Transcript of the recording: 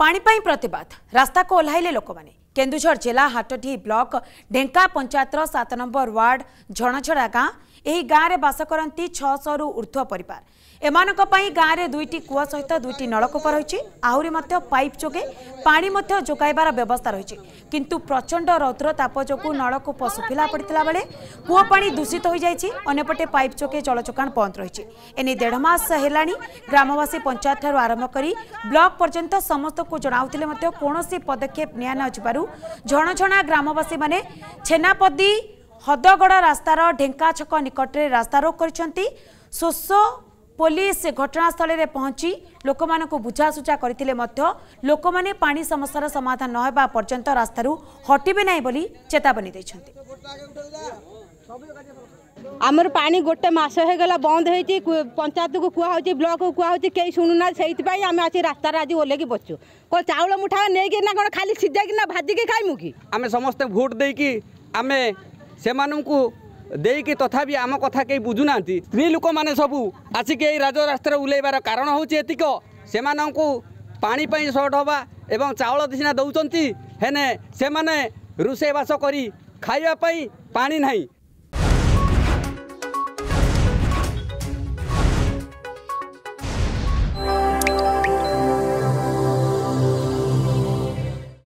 ପାଣି ପାଇଁ ପ୍ରତିବାଦ ରାସ୍ତାକୁ ଓହ୍ଲାଇଲେ ଲୋକମାନେ କେନ୍ଦୁଝର ଜିଲ୍ଲା ହାଟଡିହି ବ୍ଲକ ଢେଙ୍କା ପଞ୍ଚାୟତର ସାତ ନମ୍ବର ୱାର୍ଡ ଝଣଝଡ଼ା ଗାଁ ଏହି ଗାଁରେ ବାସ କରନ୍ତି ଛଅଶହରୁ ଉର୍ଦ୍ଧ୍ୱ ପରିବାର ଏମାନଙ୍କ ପାଇଁ ଗାଁରେ ଦୁଇଟି କୂଅ ସହିତ ଦୁଇଟି ନଳକୂପ ରହିଛି ଆହୁରି ମଧ୍ୟ ପାଇପ୍ ଯୋଗେ ପାଣି ମଧ୍ୟ ଯୋଗାଇବାର ବ୍ୟବସ୍ଥା ରହିଛି କିନ୍ତୁ ପ୍ରଚଣ୍ଡ ରୌଦ୍ର ତାପ ଯୋଗୁଁ ନଳକୂପ ଶୁଖିଲା ପଡ଼ିଥିଲା ବେଳେ କୂଅ ପାଣି ଦୂଷିତ ହୋଇଯାଇଛି ଅନ୍ୟପଟେ ପାଇପ୍ ଯୋଗେ ଜଳ ଯୋଗାଣ ବନ୍ଦ ରହିଛି ଏନେଇ ଦେଢ଼ ମାସ ହେଲାଣି ଗ୍ରାମବାସୀ ପଞ୍ଚାୟତଠାରୁ ଆରମ୍ଭ କରି ବ୍ଲକ ପର୍ଯ୍ୟନ୍ତ ସମସ୍ତଙ୍କୁ ଜଣାଉଥିଲେ ମଧ୍ୟ କୌଣସି ପଦକ୍ଷେପ ନିଆ ନଯିବାରୁ ଜଣଜଣା ଗ୍ରାମବାସୀମାନେ ଛେନାପଦୀ ହଦଗଡ଼ ରାସ୍ତାର ଢେଙ୍କା ଛକ ନିକଟରେ ରାସ୍ତାରୋକ କରିଛନ୍ତି ଶୋଷ ପୋଲିସ ଘଟଣାସ୍ଥଳରେ ପହଞ୍ଚି ଲୋକମାନଙ୍କୁ ବୁଝାସୁଝା କରିଥିଲେ ମଧ୍ୟ ଲୋକମାନେ ପାଣି ସମସ୍ୟାର ସମାଧାନ ନ ହେବା ପର୍ଯ୍ୟନ୍ତ ରାସ୍ତାରୁ ହଟିବେ ନାହିଁ ବୋଲି ଚେତାବନୀ ଦେଇଛନ୍ତି ଆମର ପାଣି ଗୋଟେ ମାସ ହେଇଗଲା ବନ୍ଦ ହେଇଛି ପଞ୍ଚାୟତକୁ କୁହାହେଉଛି ବ୍ଲକକୁ କୁହାହେଉଛି କେହି ଶୁଣୁନାହାନ୍ତି ସେଇଥିପାଇଁ ଆମେ ଆସି ରାସ୍ତାରେ ଆଜି ଓହ୍ଲେଇକି ବସିଛୁ କ'ଣ ଚାଉଳ ମୁଠା ନେଇକି ନା କ'ଣ ଖାଲି ସିଝାଇକି ନା ଭାଜିକି ଖାଇମୁ କି ଆମେ ସମସ୍ତେ ଭୋଟ ଦେଇକି ଆମେ ସେମାନଙ୍କୁ ଦେଇକି ତଥାପି ଆମ କଥା କେହି ବୁଝୁନାହାନ୍ତି ସ୍ତ୍ରୀ ଲୋକମାନେ ସବୁ ଆସିକି ଏଇ ରାଜରାସ୍ତାରେ ଓହ୍ଲେଇବାର କାରଣ ହେଉଛି ଏତିକ ସେମାନଙ୍କୁ ପାଣି ପାଇଁ ସର୍ଟ ହେବା ଏବଂ ଚାଉଳ ସିନା ଦେଉଛନ୍ତି ହେନେ ସେମାନେ ରୋଷେଇବାସ କରି ଖାଇବା ପାଇଁ ପାଣି ନାହିଁ